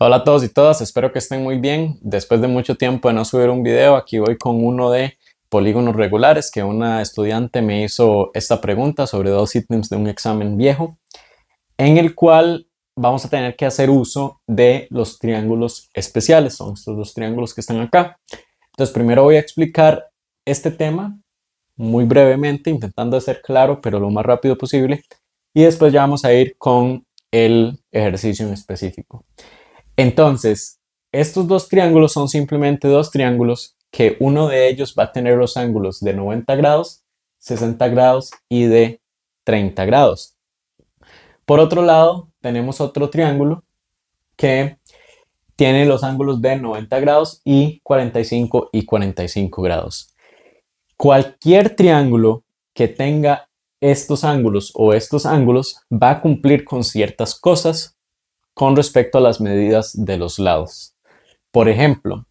Hola a todos y todas, espero que estén muy bien. Después de mucho tiempo de no subir un video, aquí voy con uno de polígonos regulares que una estudiante me hizo esta pregunta sobre dos ítems de un examen viejo, en el cual vamos a tener que hacer uso de los triángulos especiales, son estos dos triángulos que están acá. Entonces primero voy a explicar este tema muy brevemente, intentando ser claro, pero lo más rápido posible, y después ya vamos a ir con el ejercicio en específico. Entonces, estos dos triángulos son simplemente dos triángulos que uno de ellos va a tener los ángulos de 90 grados, 60 grados y de 30 grados. Por otro lado, tenemos otro triángulo que tiene los ángulos de 90 grados y 45 y 45 grados. Cualquier triángulo que tenga estos ángulos o estos ángulos va a cumplir con ciertas cosas con respecto a las medidas de los lados. Por ejemplo,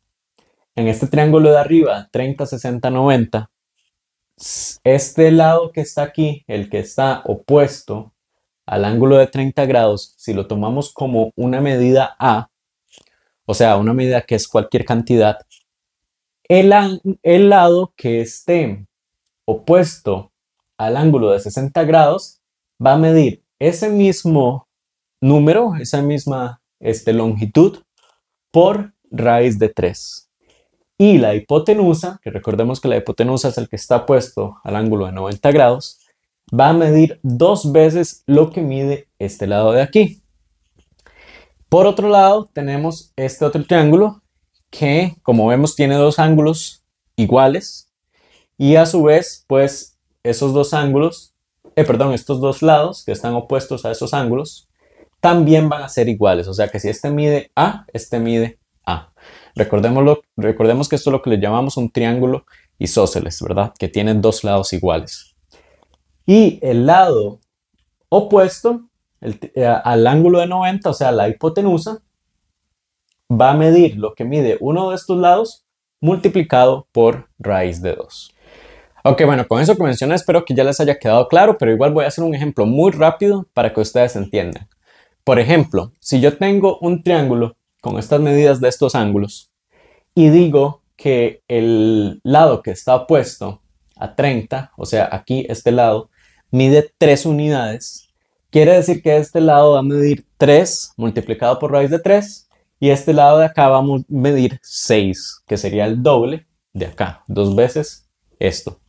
en este triángulo de arriba, 30, 60, 90, este lado que está aquí, el que está opuesto al ángulo de 30 grados, si lo tomamos como una medida A, o sea, una medida que es cualquier cantidad, el, el lado que esté opuesto al ángulo de 60 grados va a medir ese mismo número, esa misma este, longitud, por raíz de 3. Y la hipotenusa, que recordemos que la hipotenusa es el que está puesto al ángulo de 90 grados, va a medir dos veces lo que mide este lado de aquí. Por otro lado, tenemos este otro triángulo que, como vemos, tiene dos ángulos iguales y a su vez, pues, esos dos ángulos, eh, perdón, estos dos lados que están opuestos a esos ángulos, también van a ser iguales. O sea que si este mide A, este mide A. recordemos que esto es lo que le llamamos un triángulo isósceles, ¿verdad? Que tiene dos lados iguales. Y el lado opuesto eh, al ángulo de 90, o sea, la hipotenusa, va a medir lo que mide uno de estos lados multiplicado por raíz de 2. Ok, bueno, con eso que mencioné espero que ya les haya quedado claro, pero igual voy a hacer un ejemplo muy rápido para que ustedes entiendan. Por ejemplo, si yo tengo un triángulo con estas medidas de estos ángulos y digo que el lado que está opuesto a 30, o sea, aquí este lado, mide 3 unidades, quiere decir que este lado va a medir 3 multiplicado por raíz de 3 y este lado de acá va a medir 6, que sería el doble de acá, dos veces esto.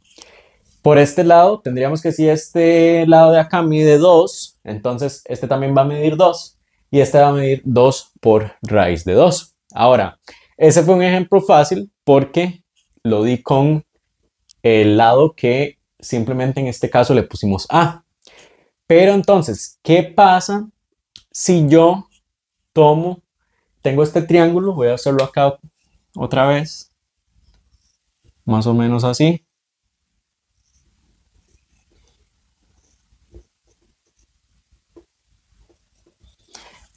Por este lado, tendríamos que si este lado de acá mide 2, entonces este también va a medir 2 y este va a medir 2 por raíz de 2. Ahora, ese fue un ejemplo fácil porque lo di con el lado que simplemente en este caso le pusimos A. Pero entonces, ¿qué pasa si yo tomo, tengo este triángulo, voy a hacerlo acá otra vez, más o menos así,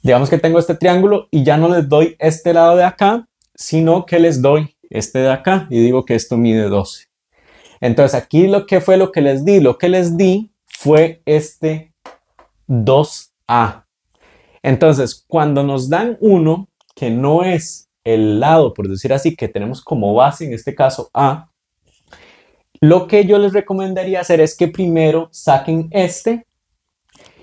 Digamos que tengo este triángulo y ya no les doy este lado de acá, sino que les doy este de acá y digo que esto mide 12. Entonces aquí lo que fue lo que les di, lo que les di fue este 2A. Entonces cuando nos dan uno que no es el lado, por decir así, que tenemos como base, en este caso A, lo que yo les recomendaría hacer es que primero saquen este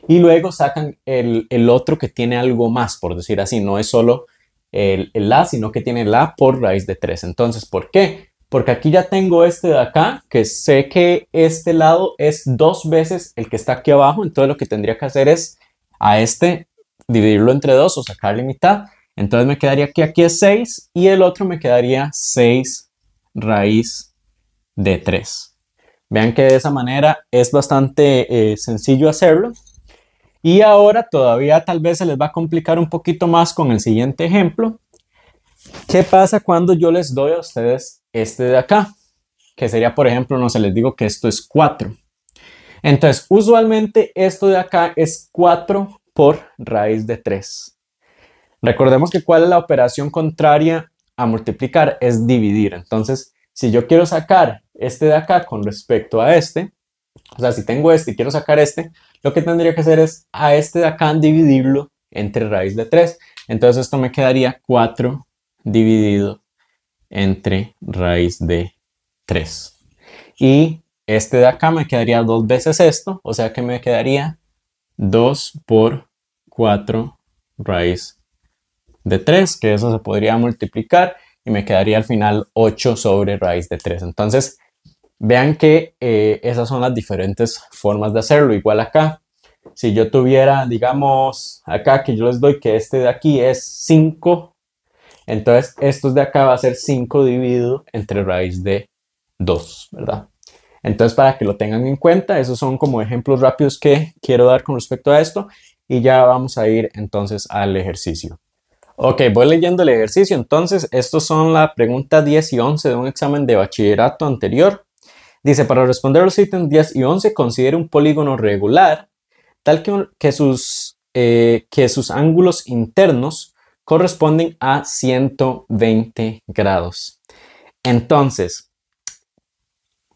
y luego sacan el, otro que tiene algo más, por decir así, no es solo el, A, sino que tiene la por raíz de 3. Entonces, ¿por qué? Porque aquí ya tengo este de acá, que sé que este lado es dos veces el que está aquí abajo, entonces lo que tendría que hacer es a este dividirlo entre dos o sacarle mitad. Entonces me quedaría que aquí es 6 y el otro me quedaría 6 raíz de 3. Vean que de esa manera es bastante eh, sencillo hacerlo. Y ahora todavía tal vez se les va a complicar un poquito más con el siguiente ejemplo. ¿Qué pasa cuando yo les doy a ustedes este de acá? Que sería, por ejemplo, no se les digo que esto es 4. Entonces, usualmente esto de acá es 4 por raíz de 3. Recordemos que cuál es la operación contraria a multiplicar es dividir. Entonces, si yo quiero sacar este de acá con respecto a este, o sea, si tengo este y quiero sacar este, lo que tendría que hacer es a este de acá dividirlo entre raíz de 3. Entonces esto me quedaría 4 dividido entre raíz de 3. Y este de acá me quedaría dos veces esto, o sea que me quedaría 2 por 4 raíz de 3, que eso se podría multiplicar y me quedaría al final 8 sobre raíz de 3. Entonces, Vean que eh, esas son las diferentes formas de hacerlo. Igual acá, si yo tuviera, digamos, acá que yo les doy que este de aquí es 5, entonces estos de acá va a ser 5 dividido entre raíz de 2, ¿verdad? Entonces, para que lo tengan en cuenta, esos son como ejemplos rápidos que quiero dar con respecto a esto y ya vamos a ir entonces al ejercicio. Ok, voy leyendo el ejercicio. Entonces, estos son la pregunta 10 y 11 de un examen de bachillerato anterior. Dice, para responder a los ítems 10 y 11, considere un polígono regular, tal que, que, sus, eh, que sus ángulos internos corresponden a 120 grados. Entonces,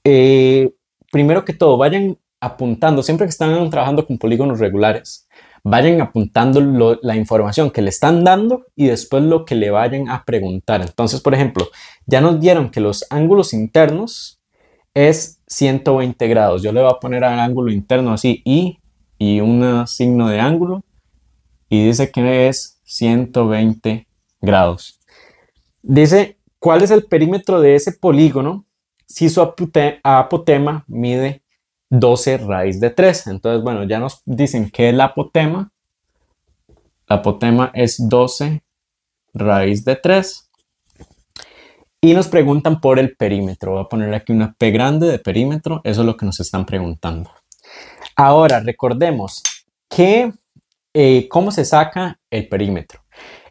eh, primero que todo, vayan apuntando, siempre que están trabajando con polígonos regulares, vayan apuntando la información que le están dando y después lo que le vayan a preguntar. Entonces, por ejemplo, ya nos dieron que los ángulos internos es 120 grados. Yo le voy a poner al ángulo interno así y un signo de ángulo y dice que es 120 grados. Dice cuál es el perímetro de ese polígono si su apotema mide 12 raíz de 3. Entonces, bueno, ya nos dicen que el apotema, la apotema es 12 raíz de 3 y nos preguntan por el perímetro. Voy a poner aquí una P grande de perímetro. Eso es lo que nos están preguntando. Ahora, recordemos que eh, cómo se saca el perímetro.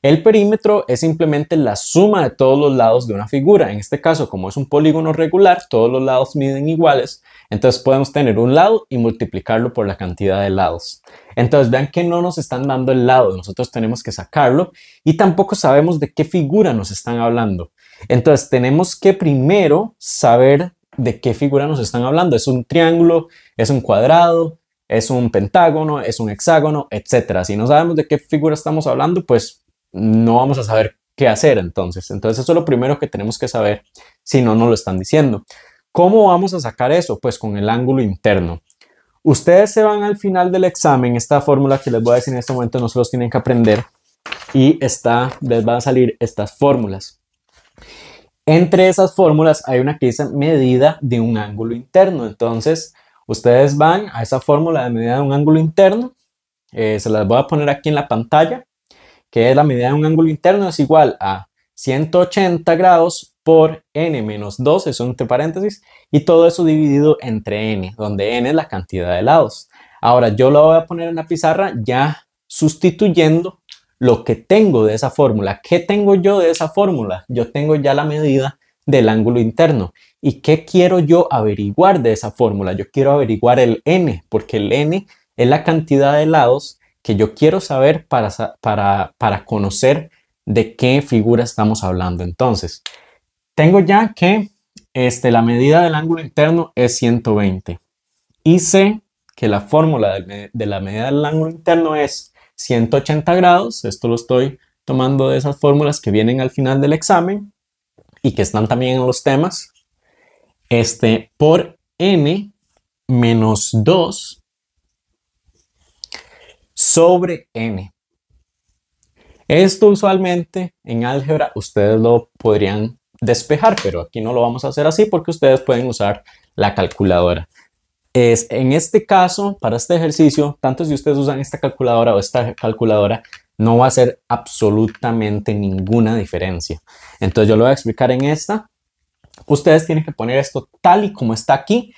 El perímetro es simplemente la suma de todos los lados de una figura. En este caso, como es un polígono regular, todos los lados miden iguales. Entonces podemos tener un lado y multiplicarlo por la cantidad de lados. Entonces vean que no nos están dando el lado, nosotros tenemos que sacarlo y tampoco sabemos de qué figura nos están hablando. Entonces tenemos que primero saber de qué figura nos están hablando. ¿Es un triángulo? ¿Es un cuadrado? ¿Es un pentágono? ¿Es un hexágono? Etcétera. Si no sabemos de qué figura estamos hablando, pues no vamos a saber qué hacer entonces. Entonces eso es lo primero que tenemos que saber si no nos lo están diciendo. ¿Cómo vamos a sacar eso? Pues con el ángulo interno. Ustedes se van al final del examen, esta fórmula que les voy a decir en este momento no se los tienen que aprender y está, les van a salir estas fórmulas. Entre esas fórmulas hay una que dice medida de un ángulo interno. Entonces, ustedes van a esa fórmula de medida de un ángulo interno. Eh, se las voy a poner aquí en la pantalla, que es la medida de un ángulo interno, es igual a 180 grados por n menos 2, eso entre paréntesis, y todo eso dividido entre n, donde n es la cantidad de lados. Ahora yo lo voy a poner en la pizarra ya sustituyendo lo que tengo de esa fórmula. ¿Qué tengo yo de esa fórmula? Yo tengo ya la medida del ángulo interno. ¿Y qué quiero yo averiguar de esa fórmula? Yo quiero averiguar el n, porque el n es la cantidad de lados que yo quiero saber para, para, para conocer de qué figura estamos hablando. Entonces, tengo ya que este, la medida del ángulo interno es 120. Y sé que la fórmula de la medida del ángulo interno es 180 grados. Esto lo estoy tomando de esas fórmulas que vienen al final del examen y que están también en los temas. Este, por n menos 2 sobre n. Esto usualmente en álgebra ustedes lo podrían despejar, pero aquí no lo vamos a hacer así porque ustedes pueden usar la calculadora. Es, en este caso, para este ejercicio, tanto si ustedes usan esta calculadora o esta calculadora, no va a ser absolutamente ninguna diferencia. Entonces yo lo voy a explicar en esta. Ustedes tienen que poner esto tal y como está aquí.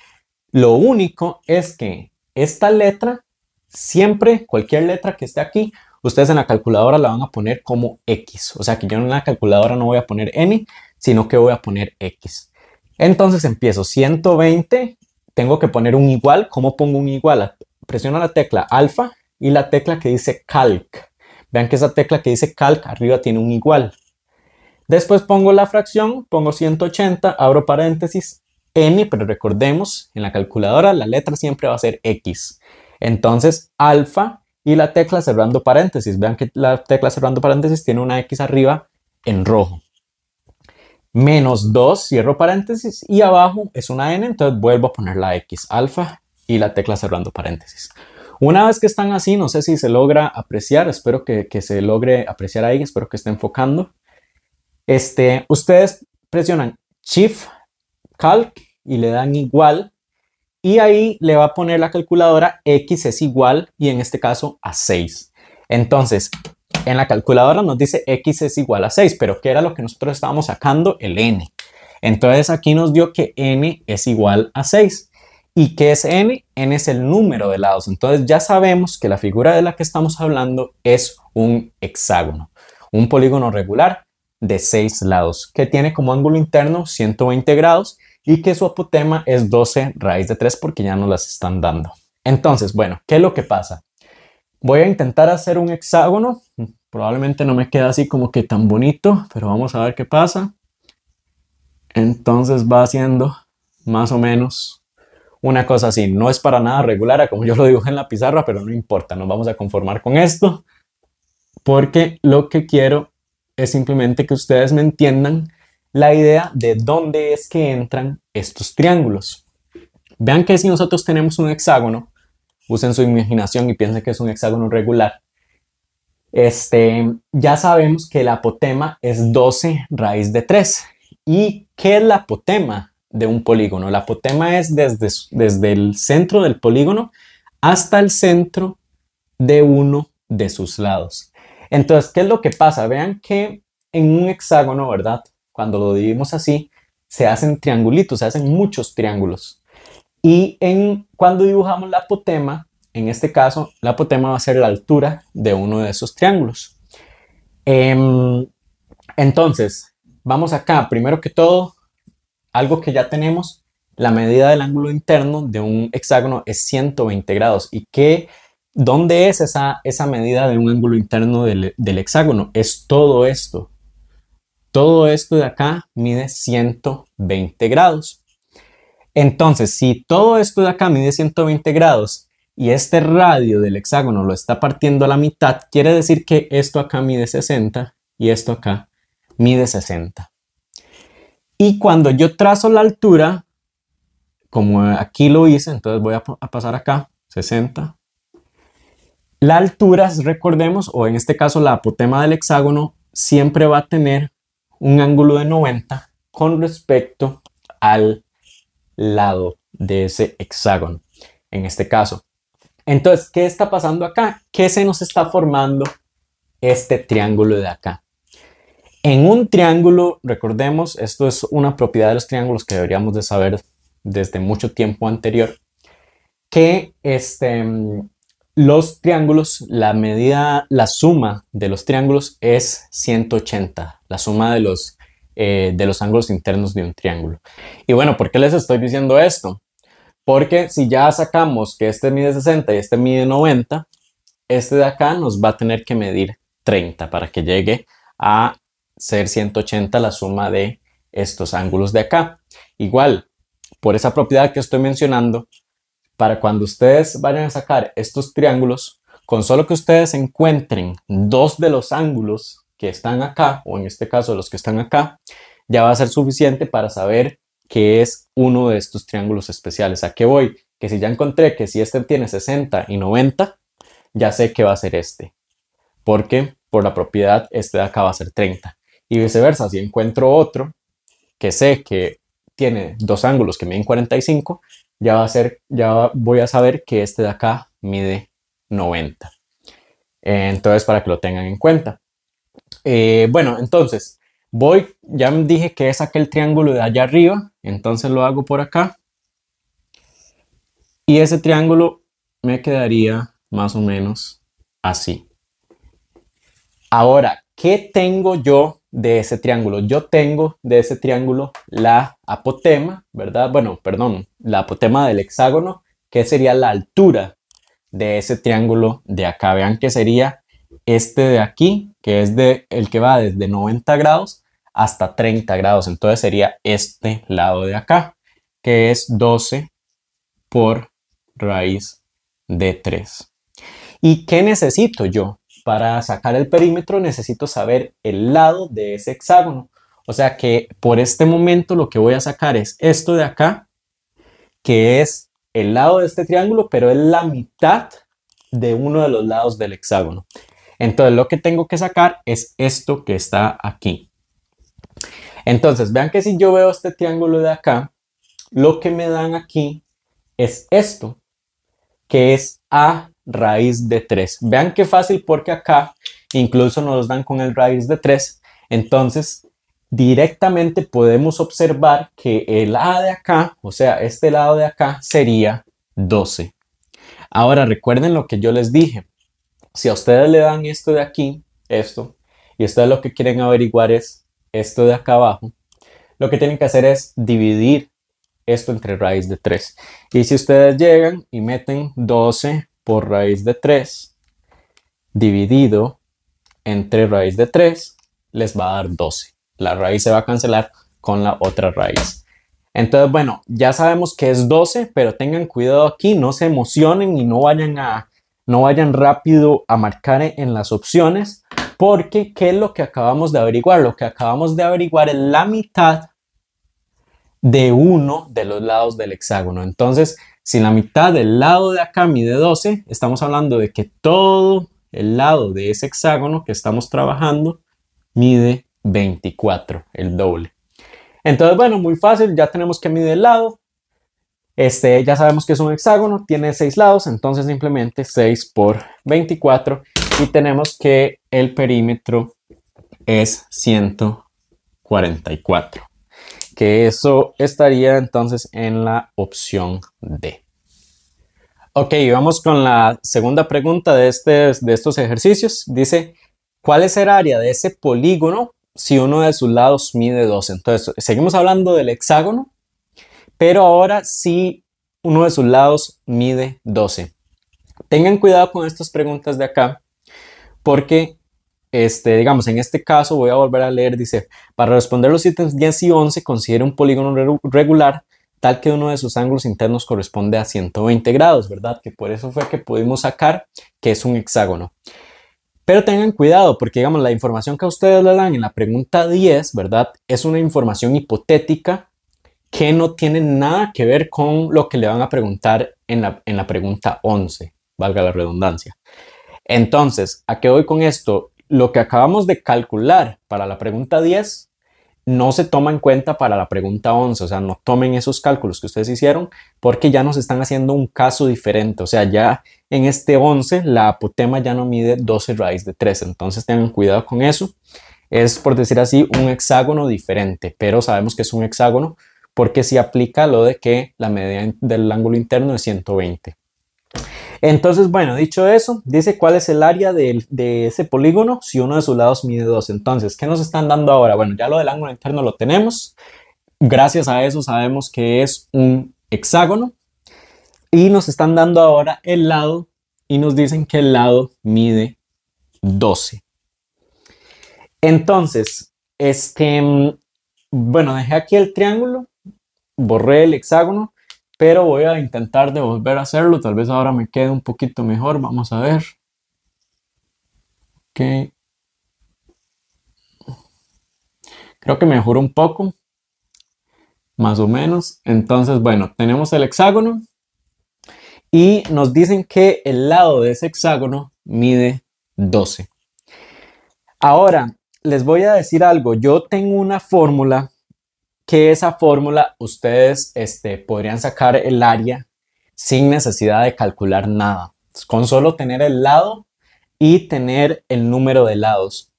Lo único es que esta letra, siempre, cualquier letra que esté aquí, ustedes en la calculadora la van a poner como X. O sea que yo en la calculadora no voy a poner N, sino que voy a poner X. Entonces empiezo 120 tengo que poner un igual. ¿Cómo pongo un igual? Presiono la tecla alfa y la tecla que dice calc. Vean que esa tecla que dice calc arriba tiene un igual. Después pongo la fracción, pongo 180, abro paréntesis, n, pero recordemos, en la calculadora la letra siempre va a ser x. Entonces, alfa y la tecla cerrando paréntesis. Vean que la tecla cerrando paréntesis tiene una x arriba en rojo menos 2, cierro paréntesis, y abajo es una n, entonces vuelvo a poner la x alfa y la tecla cerrando paréntesis. Una vez que están así, no sé si se logra apreciar, espero que, se logre apreciar ahí, espero que esté enfocando. Este, ustedes presionan Shift Calc y le dan igual y ahí le va a poner la calculadora X es igual y en este caso a 6. Entonces, en la calculadora nos dice x es igual a 6, pero ¿qué era lo que nosotros estábamos sacando? El n. Entonces aquí nos dio que n es igual a 6. ¿Y qué es n? n es el número de lados. Entonces ya sabemos que la figura de la que estamos hablando es un hexágono, un polígono regular de 6 lados, que tiene como ángulo interno 120 grados y que su apotema es 12 raíz de 3 porque ya nos las están dando. Entonces, bueno, ¿qué es lo que pasa? Voy a intentar hacer un hexágono. Probablemente no me queda así como que tan bonito, pero vamos a ver qué pasa. Entonces va haciendo más o menos una cosa así. No es para nada regular, como yo lo dibujé en la pizarra, pero no importa, nos vamos a conformar con esto. Porque lo que quiero es simplemente que ustedes me entiendan la idea de dónde es que entran estos triángulos. Vean que si nosotros tenemos un hexágono, usen su imaginación y piensen que es un hexágono regular. Este, ya sabemos que el apotema es 12 raíz de 3. ¿Y qué es la apotema de un polígono? La apotema es desde, desde el centro del polígono hasta el centro de uno de sus lados. Entonces, ¿qué es lo que pasa? Vean que en un hexágono, ¿verdad? Cuando lo dividimos así, se hacen triangulitos, se hacen muchos triángulos. Y cuando dibujamos la apotema, en este caso, la apotema va a ser la altura de uno de esos triángulos. Em, entonces, vamos acá, primero que todo, algo que ya tenemos, la medida del ángulo interno de un hexágono es 120 grados. ¿Y qué, dónde es esa, esa medida de un ángulo interno del hexágono? Es todo esto. Todo esto de acá mide 120 grados. Entonces, si todo esto de acá mide 120 grados y este radio del hexágono lo está partiendo a la mitad, quiere decir que esto acá mide 60 y esto acá mide 60. Y cuando yo trazo la altura, como aquí lo hice, entonces voy a, pasar acá, 60. La altura, recordemos, o en este caso la apotema del hexágono, siempre va a tener un ángulo de 90 con respecto al lado de ese hexágono, en este caso. Entonces, ¿qué está pasando acá? ¿Qué se nos está formando este triángulo de acá? En un triángulo, recordemos, esto es una propiedad de los triángulos que deberíamos de saber desde mucho tiempo anterior, que este, los triángulos, la medida, la suma de los triángulos es 180, la suma de los eh, de los ángulos internos de un triángulo. Y bueno, ¿por qué les estoy diciendo esto? Porque si ya sacamos que este mide 60 y este mide 90, este de acá nos va a tener que medir 30 para que llegue a ser 180 la suma de estos ángulos de acá. Igual, por esa propiedad que estoy mencionando, para cuando ustedes vayan a sacar estos triángulos, con solo que ustedes encuentren dos de los ángulos están acá, o en este caso los que están acá, ya va a ser suficiente para saber que es uno de estos triángulos especiales. ¿A qué voy? Que si ya encontré que si este tiene 60 y 90, ya sé que va a ser este, porque por la propiedad este de acá va a ser 30. Y viceversa, si encuentro otro que sé que tiene dos ángulos que miden 45, ya, va a ser, ya voy a saber que este de acá mide 90. Eh, entonces, para que lo tengan en cuenta. Eh, bueno, entonces, voy, ya dije que es aquel triángulo de allá arriba, entonces lo hago por acá. Y ese triángulo me quedaría más o menos así. Ahora, ¿qué tengo yo de ese triángulo? Yo tengo de ese triángulo la apotema, ¿verdad? Bueno, perdón, la apotema del hexágono, que sería la altura de ese triángulo de acá. Vean que sería este de aquí que es de, el que va desde 90 grados hasta 30 grados. Entonces sería este lado de acá, que es 12 por raíz de 3. ¿Y qué necesito yo? Para sacar el perímetro necesito saber el lado de ese hexágono. O sea que por este momento lo que voy a sacar es esto de acá, que es el lado de este triángulo, pero es la mitad de uno de los lados del hexágono. Entonces lo que tengo que sacar es esto que está aquí. Entonces vean que si yo veo este triángulo de acá, lo que me dan aquí es esto, que es a raíz de 3. Vean qué fácil porque acá incluso nos dan con el raíz de 3. Entonces directamente podemos observar que el a de acá, o sea, este lado de acá sería 12. Ahora recuerden lo que yo les dije si a ustedes le dan esto de aquí, esto, y ustedes lo que quieren averiguar es esto de acá abajo, lo que tienen que hacer es dividir esto entre raíz de 3. Y si ustedes llegan y meten 12 por raíz de 3 dividido entre raíz de 3, les va a dar 12. La raíz se va a cancelar con la otra raíz. Entonces, bueno, ya sabemos que es 12, pero tengan cuidado aquí, no se emocionen y no vayan a, no vayan rápido a marcar en las opciones, porque ¿qué es lo que acabamos de averiguar? Lo que acabamos de averiguar es la mitad de uno de los lados del hexágono. Entonces, si la mitad del lado de acá mide 12, estamos hablando de que todo el lado de ese hexágono que estamos trabajando mide 24, el doble. Entonces, bueno, muy fácil, ya tenemos que medir el lado, este, ya sabemos que es un hexágono, tiene 6 lados, entonces simplemente 6 por 24 y tenemos que el perímetro es 144, que eso estaría entonces en la opción D. Ok, vamos con la segunda pregunta de, este, de estos ejercicios. Dice, ¿cuál es el área de ese polígono si uno de sus lados mide 2? Entonces, seguimos hablando del hexágono, pero ahora sí uno de sus lados mide 12. Tengan cuidado con estas preguntas de acá, porque, este, digamos, en este caso voy a volver a leer, dice, para responder los ítems 10 y 11, considere un polígono regular tal que uno de sus ángulos internos corresponde a 120 grados, ¿verdad? Que por eso fue que pudimos sacar que es un hexágono. Pero tengan cuidado porque, digamos, la información que a ustedes le dan en la pregunta 10, ¿verdad? Es una información hipotética que no tiene nada que ver con lo que le van a preguntar en la, pregunta 11, valga la redundancia. Entonces, ¿a qué voy con esto? Lo que acabamos de calcular para la pregunta 10 no se toma en cuenta para la pregunta 11, o sea, no tomen esos cálculos que ustedes hicieron porque ya nos están haciendo un caso diferente, o sea, ya en este 11 la apotema ya no mide 12 raíz de 3, entonces tengan cuidado con eso. Es por decir así un hexágono diferente, pero sabemos que es un hexágono porque si aplica lo de que la media del ángulo interno es 120. Entonces, bueno, dicho eso, dice cuál es el área de, ese polígono si uno de sus lados mide 2. Entonces, ¿qué nos están dando ahora? Bueno, ya lo del ángulo interno lo tenemos. Gracias a eso sabemos que es un hexágono. Y nos están dando ahora el lado y nos dicen que el lado mide 12. Entonces, este, mm, bueno, dejé aquí el triángulo borré el hexágono, pero voy a intentar de volver a hacerlo. Tal vez ahora me quede un poquito mejor. Vamos a ver. Ok. Creo que mejoró un poco. Más o menos. Entonces, bueno, tenemos el hexágono. Y nos dicen que el lado de ese hexágono mide 12. Ahora, les voy a decir algo. Yo tengo una fórmula que esa fórmula ustedes este, podrían sacar el área sin necesidad de calcular nada, con solo tener el lado y tener el número de lados.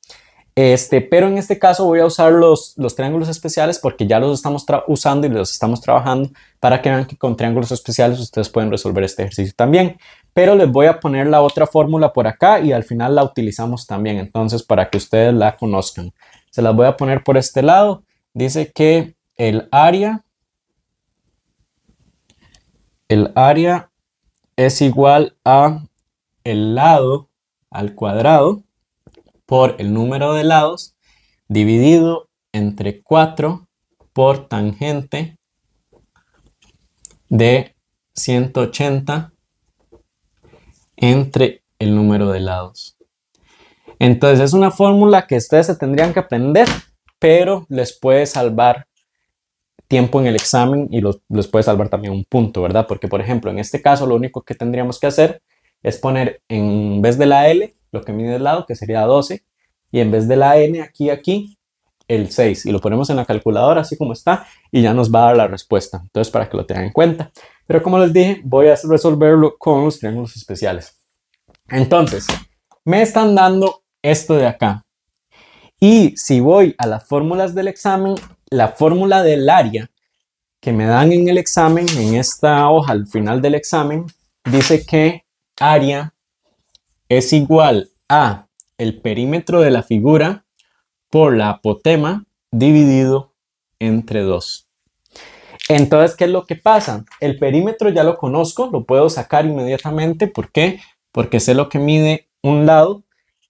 Este, pero en este caso voy a usar los, los triángulos especiales porque ya los estamos usando y los estamos trabajando para que vean que con triángulos especiales ustedes pueden resolver este ejercicio también. Pero les voy a poner la otra fórmula por acá y al final la utilizamos también, entonces para que ustedes la conozcan. Se las voy a poner por este lado. Dice que el área, el área es igual a el lado al cuadrado por el número de lados dividido entre 4 por tangente de 180 entre el número de lados. Entonces es una fórmula que ustedes se tendrían que aprender, pero les puede salvar tiempo en el examen y los, les puede salvar también un punto, ¿verdad? Porque, por ejemplo, en este caso lo único que tendríamos que hacer es poner en vez de la L lo que mide del lado, que sería 12, y en vez de la N aquí, aquí, el 6. Y lo ponemos en la calculadora así como está y ya nos va a dar la respuesta. Entonces, para que lo tengan en cuenta. Pero como les dije, voy a resolverlo con los triángulos especiales. Entonces, me están dando esto de acá. Y si voy a las fórmulas del examen, la fórmula del área que me dan en el examen, en esta hoja al final del examen, dice que área es igual a el perímetro de la figura por la apotema dividido entre 2. Entonces, ¿qué es lo que pasa? El perímetro ya lo conozco, lo puedo sacar inmediatamente. ¿Por qué? Porque sé lo que mide un lado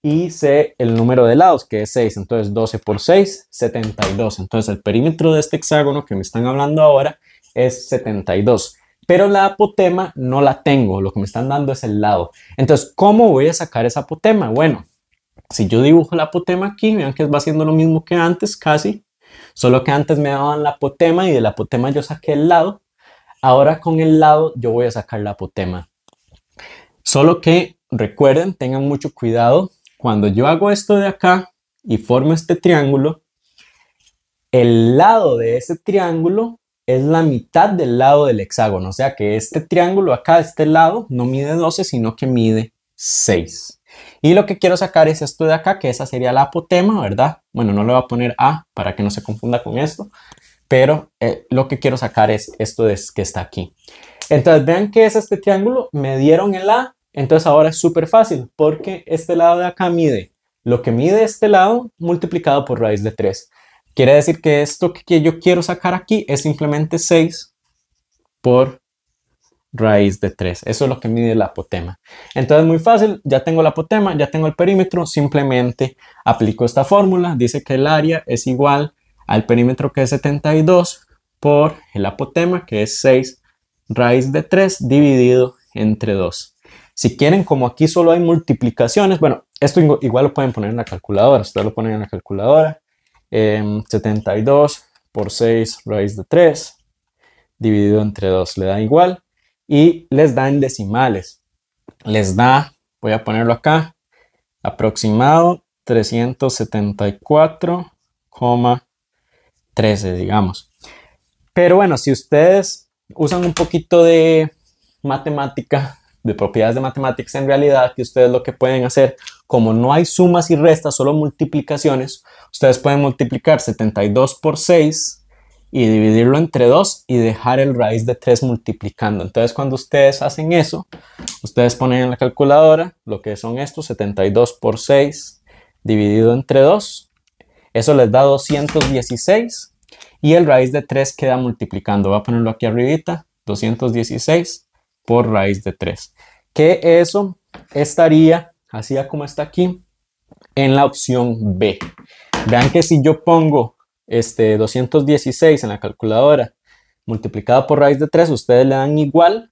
y sé el número de lados, que es 6. Entonces 12 por 6, 72. Entonces el perímetro de este hexágono que me están hablando ahora es 72. Pero la apotema no la tengo, lo que me están dando es el lado. Entonces, ¿cómo voy a sacar esa apotema? Bueno, si yo dibujo la apotema aquí, vean que va haciendo lo mismo que antes, casi. Solo que antes me daban la apotema y de la apotema yo saqué el lado. Ahora con el lado yo voy a sacar la apotema. Solo que recuerden, tengan mucho cuidado cuando yo hago esto de acá y formo este triángulo, el lado de ese triángulo es la mitad del lado del hexágono. O sea que este triángulo acá, este lado, no mide 12, sino que mide 6. Y lo que quiero sacar es esto de acá, que esa sería la apotema, ¿verdad? Bueno, no le voy a poner A para que no se confunda con esto, pero eh, lo que quiero sacar es esto de, que está aquí. Entonces vean que es este triángulo, me dieron el A, entonces ahora es súper fácil porque este lado de acá mide lo que mide este lado multiplicado por raíz de 3. Quiere decir que esto que yo quiero sacar aquí es simplemente 6 por raíz de 3. Eso es lo que mide el apotema. Entonces muy fácil, ya tengo el apotema, ya tengo el perímetro, simplemente aplico esta fórmula, dice que el área es igual al perímetro que es 72 por el apotema que es 6 raíz de 3 dividido entre 2. Si quieren, como aquí solo hay multiplicaciones, bueno, esto igual lo pueden poner en la calculadora, ustedes lo ponen en la calculadora. 72 em, por 6 raíz de 3 dividido entre 2 le da igual y les da en decimales. Les da, voy a ponerlo acá, aproximado 374,13, digamos. Pero bueno, si ustedes usan un poquito de matemática, de propiedades de matemáticas en realidad, que ustedes lo que pueden hacer, como no hay sumas y restas, solo multiplicaciones, ustedes pueden multiplicar 72 por 6 y dividirlo entre 2 y dejar el raíz de 3 multiplicando. Entonces cuando ustedes hacen eso, ustedes ponen en la calculadora lo que son estos 72 por 6 dividido entre 2. Eso les da 216 y el raíz de 3 queda multiplicando. Voy a ponerlo aquí arribita, 216 por raíz de 3. Que eso estaría, así como está aquí, en la opción B. Vean que si yo pongo este 216 en la calculadora multiplicado por raíz de 3, ustedes le dan igual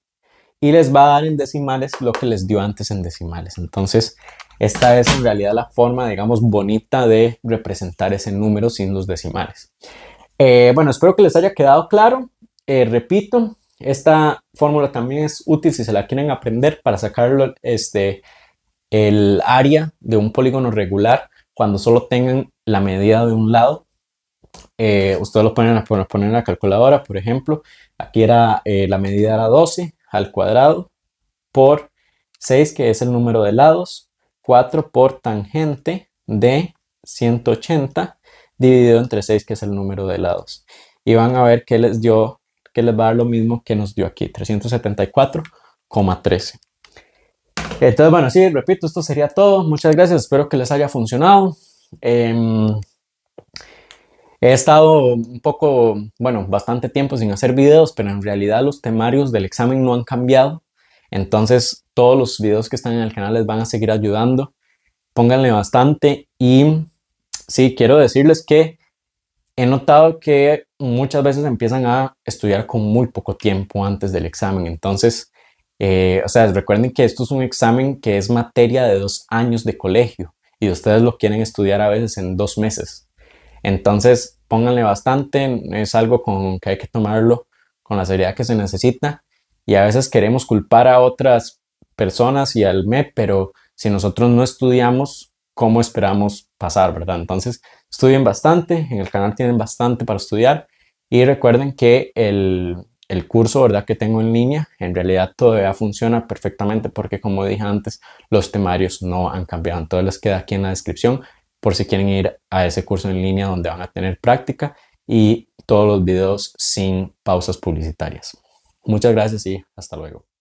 y les va a dar en decimales lo que les dio antes en decimales. Entonces, esta es en realidad la forma, digamos, bonita de representar ese número sin los decimales. Eh, bueno, espero que les haya quedado claro. Eh, repito, esta fórmula también es útil si se la quieren aprender para sacar este, el área de un polígono regular cuando solo tengan la medida de un lado. Eh, ustedes lo ponen, lo ponen, en la calculadora, por ejemplo. Aquí era eh, la medida era 12 al cuadrado por 6, que es el número de lados, 4 por tangente de 180 dividido entre 6, que es el número de lados. Y van a ver que les dio que les va a dar lo mismo que nos dio aquí, 374,13. Entonces, bueno, sí, repito, esto sería todo. Muchas gracias, espero que les haya funcionado. Em, he estado un poco, bueno, bastante tiempo sin hacer videos, pero en realidad los temarios del examen no han cambiado. Entonces, todos los videos que están en el canal les van a seguir ayudando. Pónganle bastante y sí, quiero decirles que he notado que muchas veces empiezan a estudiar con muy poco tiempo antes del examen. Entonces, eh, o sea, recuerden que esto es un examen que es materia de dos años de colegio y ustedes lo quieren estudiar a veces en dos meses. Entonces, pónganle bastante, es algo con que hay que tomarlo con la seriedad que se necesita y a veces queremos culpar a otras personas y al MEP, pero si nosotros no estudiamos, ¿cómo esperamos pasar, verdad? Entonces, estudien bastante, en el canal tienen bastante para estudiar y recuerden que el, curso ¿verdad? que tengo en línea en realidad todavía funciona perfectamente porque como dije antes, los temarios no han cambiado. Entonces les queda aquí en la descripción por si quieren ir a ese curso en línea donde van a tener práctica y todos los videos sin pausas publicitarias. Muchas gracias y hasta luego.